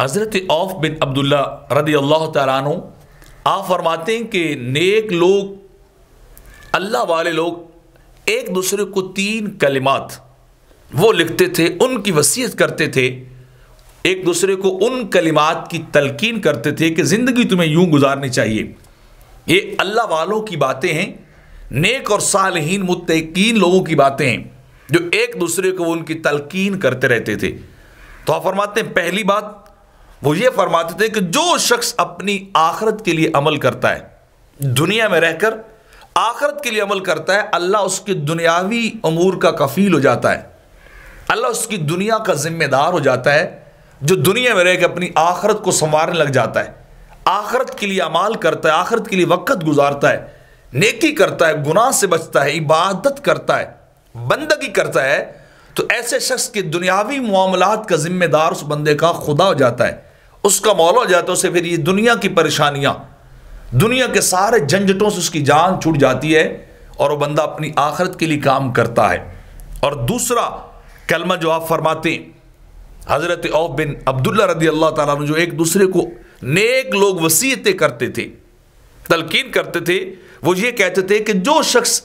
हज़रत औफ बिन अब्दुल्ला रदी अल्लाह तु आप फरमाते हैं कि नेक लोग अल्लाह वाले लोग एक दूसरे को तीन कलिमात वो लिखते थे उनकी वसीयत करते थे एक दूसरे को उन कलिमात की तलकीन करते थे कि ज़िंदगी तुम्हें यूं गुजारनी चाहिए ये अल्लाह वालों की बातें हैं नेक और सालहीन मुतकीन लोगों की बातें हैं जो एक दूसरे को उनकी तलकीन करते रहते थे तो आप फरमाते हैं पहली बात वो ये फरमाते थे कि जो शख्स अपनी आखरत के लिए अमल करता है दुनिया में रहकर आखरत के लिए अमल करता है अल्लाह उसके दुनियावी अमूर का कफील हो जाता है अल्लाह उसकी दुनिया का जिम्मेदार हो जाता है जो दुनिया में रहकर अपनी आखरत को संवारने लग जाता है आखरत के लिए अमाल करता है आखरत के लिए वक्त गुजारता है नेकी करता है गुनाह से बचता है इबादत करता है बंदगी करता है तो ऐसे शख्स के दुनियावी मामलात का जिम्मेदार उस बंदे का खुदा हो जाता है उसका मौला जाता है उसे फिर ये दुनिया की परेशानियाँ दुनिया के सारे झंझटों से उसकी जान छूट जाती है और वो बंदा अपनी आखरत के लिए काम करता है और दूसरा कलमा जो आप फरमाते हज़रत औफ बिन अब्दुल्ला रदी अल्लाह तुम जो एक दूसरे को नेक लोग वसीयतें करते थे तलकिन करते थे वो ये कहते थे कि जो शख्स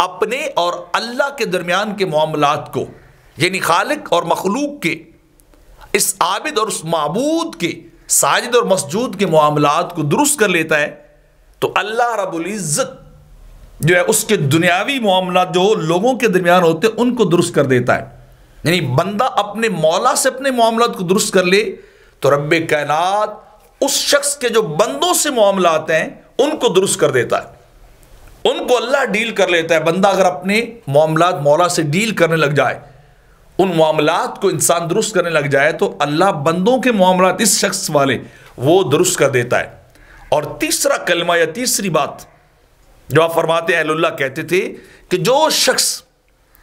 अपने और अल्लाह के दरमियान के मामलात को यानी खालिक और मखलूक के इस आबिद और उस मबूद के साजिद और मसजूद के मामला को दुरुस्त कर लेता है तो अल्लाह रबुल्ज़त जो है उसके दुनियावी मामला जो लोगों के दरमियान होते हैं उनको दुरुस्त कर देता है यानी बंदा अपने मौला से अपने मामला को दुरुस्त कर ले तो रब कायनात उस शख्स के जो बंदों से मामलाते हैं उनको दुरुस्त कर देता है उनको अल्लाह डील कर लेता है बंदा अगर अपने मामला मौला से डील करने लग जाए उन मामलात को इंसान दुरुस्त करने लग जाए तो अल्लाह बंदों के मामला इस शख्स वाले वो दुरुस्त कर देता है और तीसरा कलमा या तीसरी बात जो आप फरमाते अहल्ला कहते थे कि जो शख्स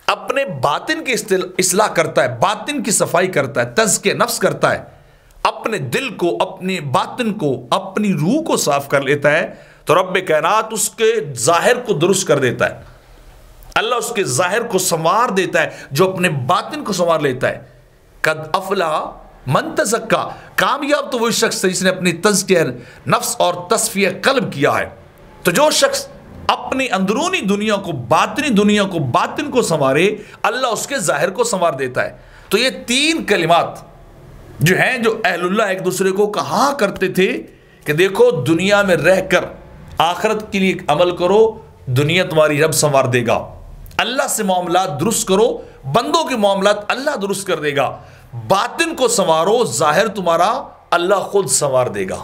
अपने बातिन की इसलाह करता है बातिन की सफाई करता है तज के नफ्स करता है अपने दिल को अपने बातिन को अपनी रूह को साफ कर लेता है तो रब कायनात उसके जाहिर को दुरुस्त कर देता है अल्लाह उसके जाहिर को संवार देता है जो अपने बातिन को संवार लेता है कद अफला मन तजक्का कामयाब तो वही शख्स है जिसने अपनी तजकियर नफ्स और तस्फिया कलब किया है तो जो शख्स अपनी अंदरूनी दुनिया को बातनी दुनिया को बातिन को संवारे अल्लाह उसके जाहिर को संवार देता है तो ये तीन कलिमात जो हैं जो अहलुल्ला एक दूसरे को कहा करते थे कि देखो दुनिया में रहकर आखरत के लिए अमल करो दुनिया तुम्हारी रब संवार देगा अल्लाह से मामला दुरुस्त करो बंदों के मामला अल्लाह दुरुस्त कर देगा बातिन को संवारो ज़ाहिर तुम्हारा अल्लाह खुद संवार देगा